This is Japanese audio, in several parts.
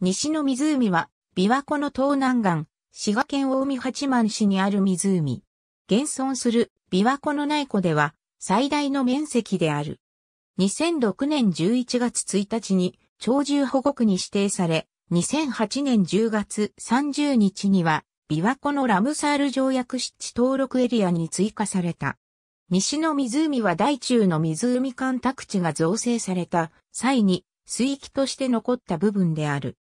西の湖は、琵琶湖の東南岸、滋賀県大海八幡市にある湖。現存する琵琶湖の内湖では、最大の面積である。2006年11月1日に、鳥獣保護区に指定され、2008年10月30日には、琵琶湖のラムサール条約湿地登録エリアに追加された。西の湖は大中の湖間宅地が造成された際に水域として残った部分である。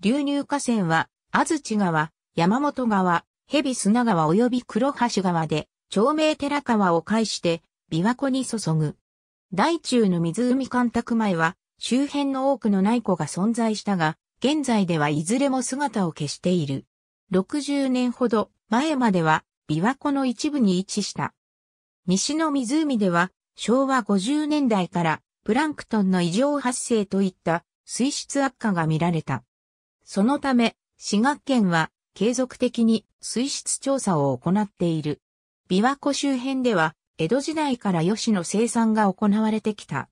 流入河川は、安土川、山本川、蛇砂川及び黒橋川で、長明寺川を介して、琵琶湖に注ぐ。大中の湖干拓前は、周辺の多くの内湖が存在したが、現在ではいずれも姿を消している。60年ほど前までは、琵琶湖の一部に位置した。西の湖では、昭和50年代から、プランクトンの異常発生といった水質悪化が見られた。そのため、滋賀県は継続的に水質調査を行っている。琵琶湖周辺では、江戸時代から吉野生産が行われてきた。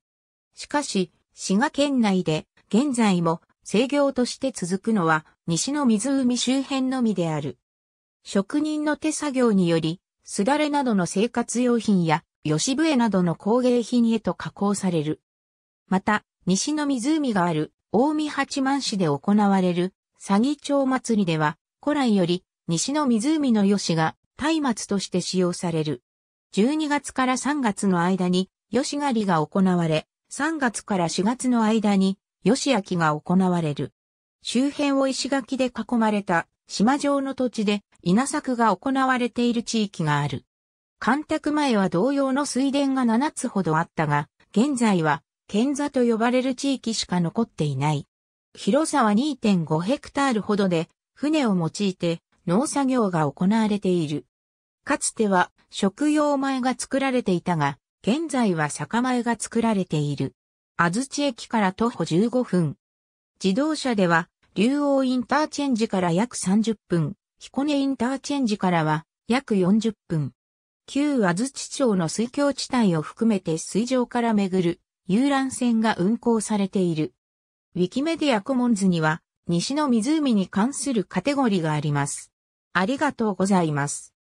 しかし、滋賀県内で現在も制御として続くのは西の湖周辺のみである。職人の手作業により、すだれなどの生活用品や吉笛などの工芸品へと加工される。また、西の湖がある大見八幡市で行われる、詐欺町祭りでは、古来より、西の湖の吉が、松明として使用される。12月から3月の間に、吉狩りが行われ、3月から4月の間に、吉焼きが行われる。周辺を石垣で囲まれた、島上の土地で、稲作が行われている地域がある。干拓前は同様の水田が7つほどあったが、現在は県座と呼ばれる地域しか残っていない。広さは2.5ヘクタールほどで、船を用いて農作業が行われている。かつては食用米が作られていたが、現在は酒米が作られている。安土駅から徒歩15分。自動車では、竜王インターチェンジから約30分、彦根インターチェンジからは約40分。旧安土町の水郷地帯を含めて水上から巡る遊覧船が運航されている。ウィキメディアコモンズには、西の湖に関するカテゴリがあります。ありがとうございます。